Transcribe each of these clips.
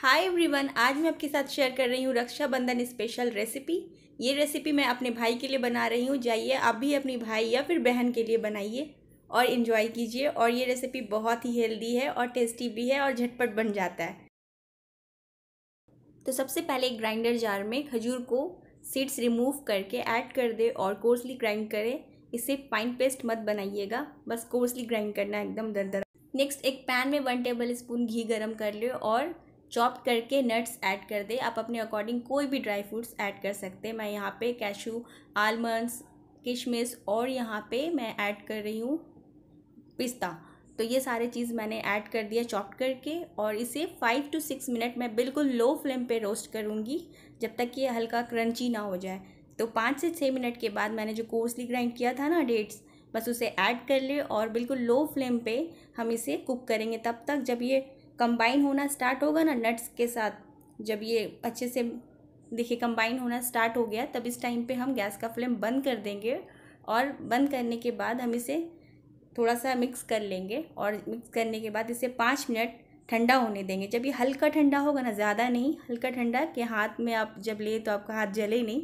hi everyone आज मैं आपके साथ शेयर कर रही हूँ रक्षाबंधन स्पेशल रेसिपी ये रेसिपी मैं अपने भाई के लिए बना रही हूँ जाइए आप भी अपनी भाई या फिर बहन के लिए बनाइए और इन्जॉय कीजिए और ये रेसिपी बहुत ही हेल्दी है और टेस्टी भी है और झटपट बन जाता है तो सबसे पहले एक ग्राइंडर जार में खजूर को सीड्स रिमूव करके ऐड कर दे और कोर्सली ग्राइंड करें इसे फाइन पेस्ट मत बनाइएगा बस कोर्सली ग्राइंड करना एकदम दर नेक्स्ट एक पैन में वन टेबल स्पून घी गरम कर लो और चॉप करके नट्स ऐड कर दे आप अपने अकॉर्डिंग कोई भी ड्राई फ्रूट्स ऐड कर सकते हैं मैं यहाँ पे कैशू आलमंड्स किशमिश और यहाँ पे मैं ऐड कर रही हूँ पिस्ता तो ये सारे चीज़ मैंने ऐड कर दिया चॉप करके और इसे फाइव टू सिक्स मिनट मैं बिल्कुल लो फ्लेम पे रोस्ट करूँगी जब तक कि हल्का क्रंची ना हो जाए तो पाँच से छः मिनट के बाद मैंने जो कोर्सली ग्राइंड किया था ना डेट्स बस उसे ऐड कर ले और बिल्कुल लो फ्लेम पे हम इसे कुक करेंगे तब तक जब ये कंबाइन होना स्टार्ट होगा ना नट्स के साथ जब ये अच्छे से देखिए कंबाइन होना स्टार्ट हो गया तब इस टाइम पे हम गैस का फ्लेम बंद कर देंगे और बंद करने के बाद हम इसे थोड़ा सा मिक्स कर लेंगे और मिक्स करने के बाद इसे पाँच मिनट ठंडा होने देंगे जब ये हल्का ठंडा होगा ना ज़्यादा नहीं हल्का ठंडा कि हाथ में आप जब ले तो आपका हाथ जले नहीं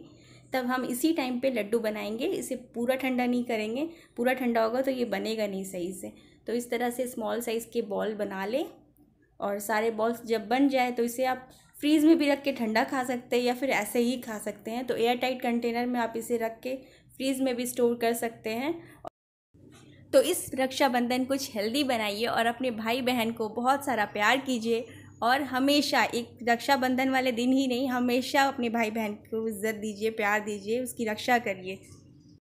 तब हम इसी टाइम पे लड्डू बनाएंगे इसे पूरा ठंडा नहीं करेंगे पूरा ठंडा होगा तो ये बनेगा नहीं सही से तो इस तरह से स्मॉल साइज़ के बॉल बना लें और सारे बॉल्स जब बन जाए तो इसे आप फ्रीज़ में भी रख के ठंडा खा सकते हैं या फिर ऐसे ही खा सकते हैं तो एयर टाइट कंटेनर में आप इसे रख के फ्रीज़ में भी स्टोर कर सकते हैं तो इस रक्षाबंधन कुछ हेल्दी बनाइए और अपने भाई बहन को बहुत सारा प्यार कीजिए और हमेशा एक रक्षाबंधन वाले दिन ही नहीं हमेशा अपने भाई बहन को इज्जत दीजिए प्यार दीजिए उसकी रक्षा करिए